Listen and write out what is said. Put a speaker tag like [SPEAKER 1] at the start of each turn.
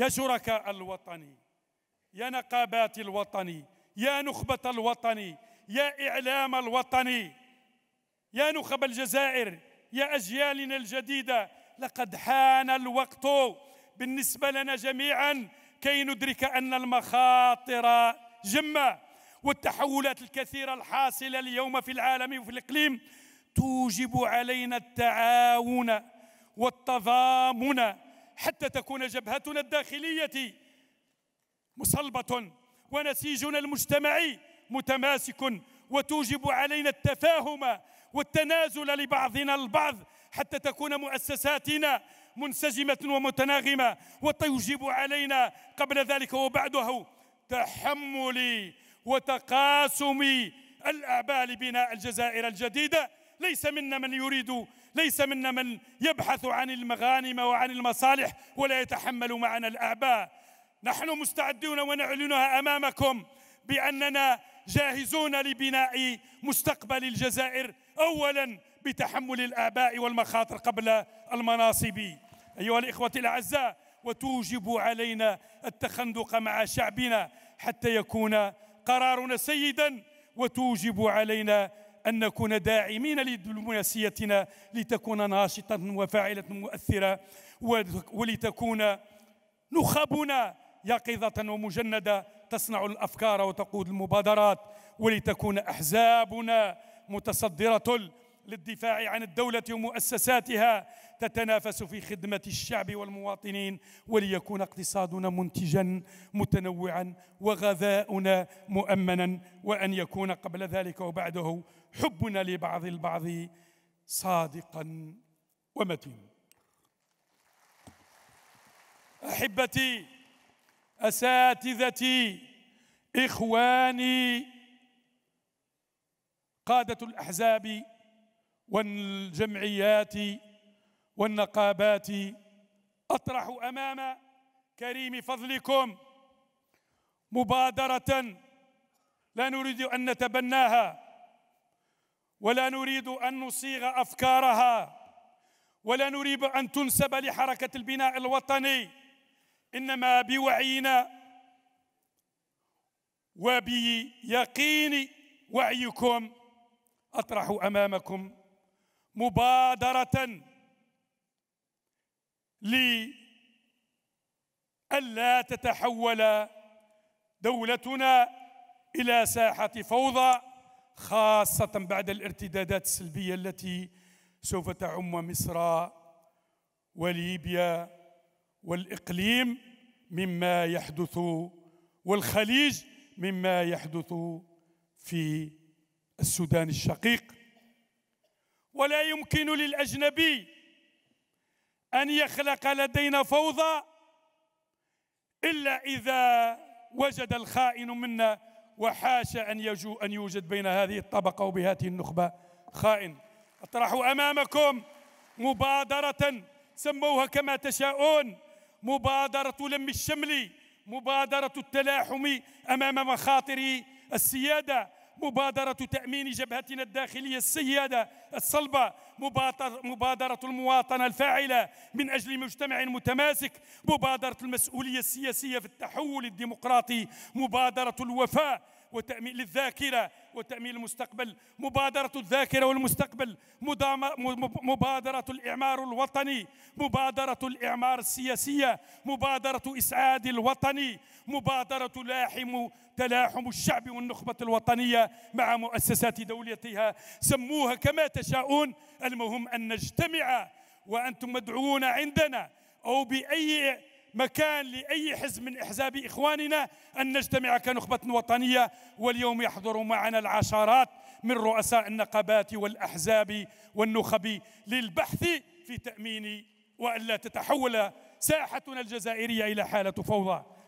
[SPEAKER 1] يا شركاء الوطني يا نقابات الوطني يا نخبة الوطني يا إعلام الوطني يا نخب الجزائر يا أجيالنا الجديدة لقد حان الوقت بالنسبة لنا جميعا كي ندرك أن المخاطر جمة والتحولات الكثيرة الحاصلة اليوم في العالم وفي الإقليم توجب علينا التعاون والتضامن حتى تكون جبهتنا الداخليه مصلبه ونسيجنا المجتمعي متماسك وتوجب علينا التفاهم والتنازل لبعضنا البعض حتى تكون مؤسساتنا منسجمه ومتناغمه وتوجب علينا قبل ذلك وبعده تحمل وتقاسم الأعبال لبناء الجزائر الجديده ليس منا من يريد ليس منا من يبحث عن المغانم وعن المصالح ولا يتحمل معنا الأعباء نحن مستعدون ونعلنها أمامكم بأننا جاهزون لبناء مستقبل الجزائر أولا بتحمل الآباء والمخاطر قبل المناصب أيها الإخوة الأعزاء وتوجب علينا التخندق مع شعبنا حتى يكون قرارنا سيدا وتوجب علينا أن نكون داعمين لدبلوماسيتنا لتكون ناشطة وفاعلة مؤثرة ولتكون نخبنا يقظة ومجندة تصنع الأفكار وتقود المبادرات ولتكون أحزابنا متصدرة للدفاع عن الدولة ومؤسساتها تتنافس في خدمة الشعب والمواطنين وليكون اقتصادنا منتجا متنوعا وغذاؤنا مؤمنا وأن يكون قبل ذلك وبعده حبنا لبعض البعض صادقا ومتين أحبتي أساتذتي إخواني قادة الأحزاب والجمعيات والنقابات أطرح أمام كريم فضلكم مبادرة لا نريد أن نتبناها ولا نريد أن نصيغ أفكارها ولا نريد أن تنسب لحركة البناء الوطني إنما بوعينا وبيقين وعيكم أطرح أمامكم مبادرة لألا تتحول دولتنا إلى ساحة فوضى خاصة بعد الارتدادات السلبية التي سوف تعم مصر وليبيا والإقليم مما يحدث والخليج مما يحدث في السودان الشقيق ولا يمكن للأجنبي أن يخلق لدينا فوضى إلا إذا وجد الخائن منا وحاشا أن, يجو أن يوجد بين هذه الطبقة وبهذه النخبة خائن أطرح أمامكم مبادرة سموها كما تشاءون مبادرة لم الشمل مبادرة التلاحم أمام مخاطر السيادة مبادرة تأمين جبهتنا الداخلية السيادة الصلبة مبادرة المواطنة الفاعلة من أجل مجتمع متماسك مبادرة المسؤولية السياسية في التحول الديمقراطي مبادرة الوفاء وتأمين للذاكرة وتأمين المستقبل مبادرة الذاكرة والمستقبل مبادرة الإعمار الوطني مبادرة الإعمار السياسية مبادرة إسعاد الوطني مبادرة لاحم تلاحم الشعب والنخبة الوطنية مع مؤسسات دولتها سموها كما تشاءون المهم أن نجتمع وأنتم مدعوون عندنا أو بأي مكان لأي حزب من أحزاب إخواننا أن نجتمع كنخبة وطنية واليوم يحضر معنا العشرات من رؤساء النقابات والأحزاب والنخب للبحث في تأمين وألا تتحول ساحتنا الجزائرية إلى حالة فوضى